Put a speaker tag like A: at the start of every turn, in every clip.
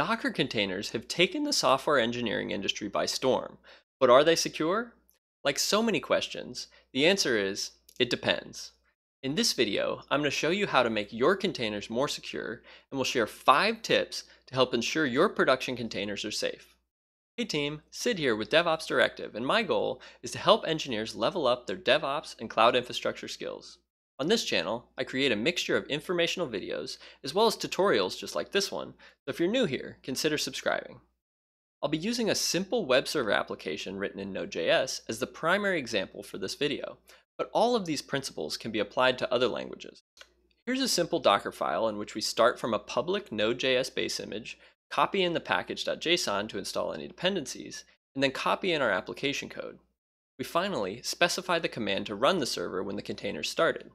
A: Docker containers have taken the software engineering industry by storm, but are they secure? Like so many questions, the answer is it depends. In this video, I'm going to show you how to make your containers more secure and we'll share five tips to help ensure your production containers are safe. Hey team, Sid here with DevOps Directive, and my goal is to help engineers level up their DevOps and cloud infrastructure skills. On this channel, I create a mixture of informational videos as well as tutorials just like this one, so if you're new here, consider subscribing. I'll be using a simple web server application written in Node.js as the primary example for this video, but all of these principles can be applied to other languages. Here's a simple Docker file in which we start from a public Node.js base image, copy in the package.json to install any dependencies, and then copy in our application code. We finally specify the command to run the server when the container started.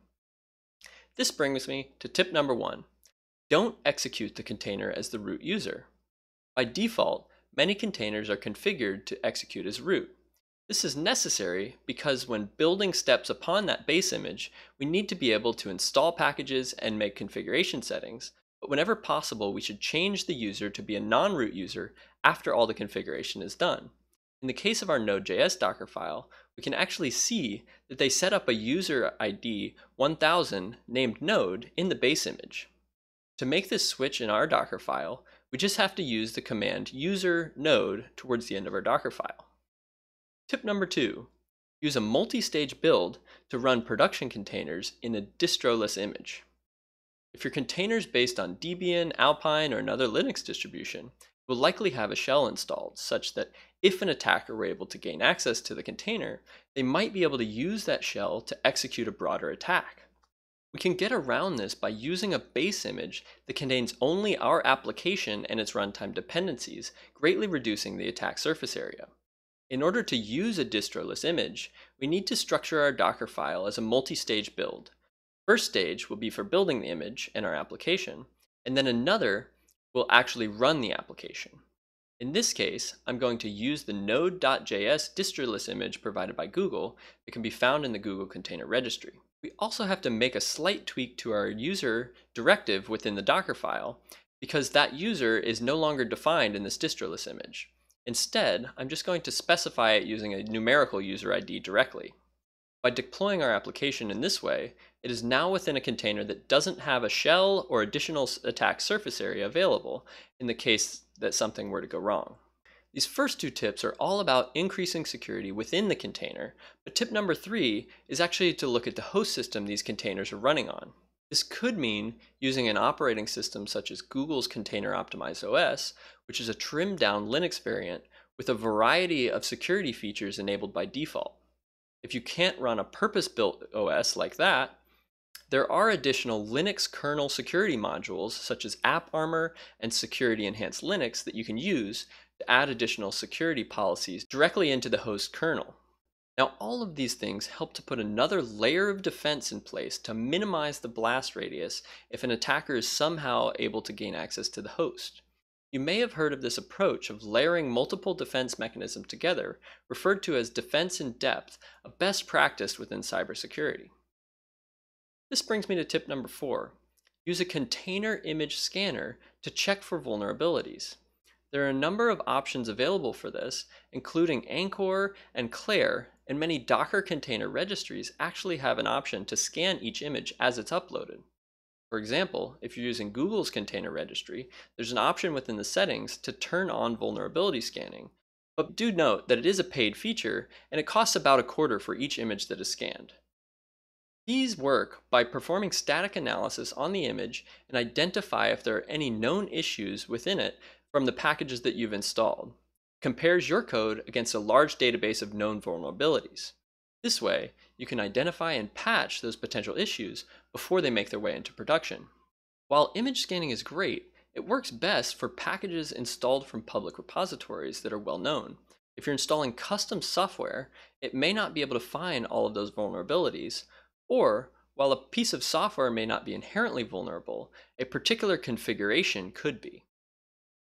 A: This brings me to tip number one. Don't execute the container as the root user. By default, many containers are configured to execute as root. This is necessary because when building steps upon that base image, we need to be able to install packages and make configuration settings, but whenever possible, we should change the user to be a non-root user after all the configuration is done. In the case of our Node.js Docker file, we can actually see that they set up a user ID 1000 named node in the base image. To make this switch in our Docker file, we just have to use the command user node towards the end of our Docker file. Tip number two, use a multi-stage build to run production containers in a distroless image. If your container is based on Debian, Alpine, or another Linux distribution, will likely have a shell installed such that if an attacker were able to gain access to the container, they might be able to use that shell to execute a broader attack. We can get around this by using a base image that contains only our application and its runtime dependencies, greatly reducing the attack surface area. In order to use a distroless image, we need to structure our Docker file as a multi-stage build. First stage will be for building the image and our application, and then another will actually run the application. In this case, I'm going to use the node.js distroless image provided by Google that can be found in the Google Container Registry. We also have to make a slight tweak to our user directive within the Docker file because that user is no longer defined in this distroless image. Instead, I'm just going to specify it using a numerical user ID directly. By deploying our application in this way, it is now within a container that doesn't have a shell or additional attack surface area available in the case that something were to go wrong. These first two tips are all about increasing security within the container, but tip number three is actually to look at the host system these containers are running on. This could mean using an operating system such as Google's Container Optimized OS, which is a trimmed down Linux variant with a variety of security features enabled by default. If you can't run a purpose-built OS like that, there are additional Linux kernel security modules such as AppArmor and Security Enhanced Linux that you can use to add additional security policies directly into the host kernel. Now all of these things help to put another layer of defense in place to minimize the blast radius if an attacker is somehow able to gain access to the host. You may have heard of this approach of layering multiple defense mechanisms together, referred to as defense in depth, a best practice within cybersecurity. This brings me to tip number four. Use a container image scanner to check for vulnerabilities. There are a number of options available for this, including Anchor and Claire, and many Docker container registries actually have an option to scan each image as it's uploaded. For example, if you're using Google's container registry, there's an option within the settings to turn on vulnerability scanning. But do note that it is a paid feature and it costs about a quarter for each image that is scanned. These work by performing static analysis on the image and identify if there are any known issues within it from the packages that you've installed. Compares your code against a large database of known vulnerabilities. This way, you can identify and patch those potential issues before they make their way into production. While image scanning is great, it works best for packages installed from public repositories that are well known. If you're installing custom software, it may not be able to find all of those vulnerabilities, or while a piece of software may not be inherently vulnerable, a particular configuration could be.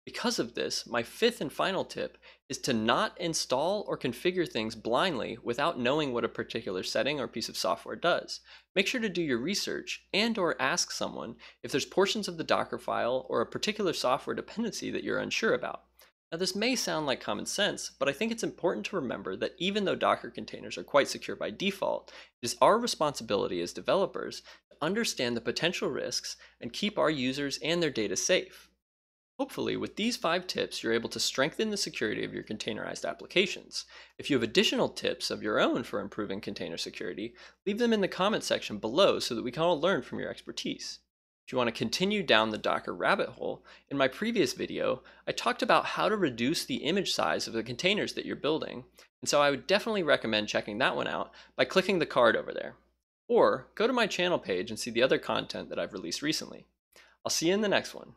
A: Because of this, my fifth and final tip is to not install or configure things blindly without knowing what a particular setting or piece of software does. Make sure to do your research and or ask someone if there's portions of the Docker file or a particular software dependency that you're unsure about. Now this may sound like common sense, but I think it's important to remember that even though Docker containers are quite secure by default, it is our responsibility as developers to understand the potential risks and keep our users and their data safe. Hopefully, with these five tips, you're able to strengthen the security of your containerized applications. If you have additional tips of your own for improving container security, leave them in the comment section below so that we can all learn from your expertise. If you want to continue down the Docker rabbit hole, in my previous video, I talked about how to reduce the image size of the containers that you're building, and so I would definitely recommend checking that one out by clicking the card over there. Or go to my channel page and see the other content that I've released recently. I'll see you in the next one.